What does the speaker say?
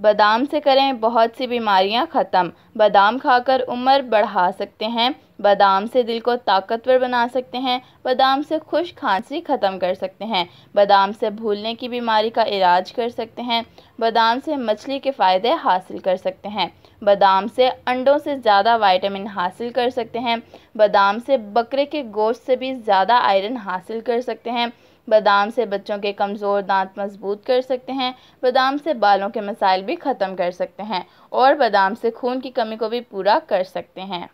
बादाम से करें बहुत सी बीमारियां ख़त्म बादाम खाकर उम्र बढ़ा सकते हैं बादाम से दिल को ताकतवर बना सकते हैं बादाम से खुश खांसी ख़त्म कर सकते हैं बादाम से भूलने की बीमारी का इलाज कर सकते हैं बादाम से मछली के फ़ायदे हासिल कर सकते हैं बादाम से अंडों से ज़्यादा वाइटामिन हासिल कर सकते हैं बादाम से बकरे के गोश्त से भी ज़्यादा आयरन हासिल कर सकते हैं बादाम से बच्चों के कमज़ोर दांत मजबूत कर सकते हैं बादाम से बालों के मसाइल भी ख़त्म कर सकते हैं और बादाम से खून की कमी को भी पूरा कर सकते हैं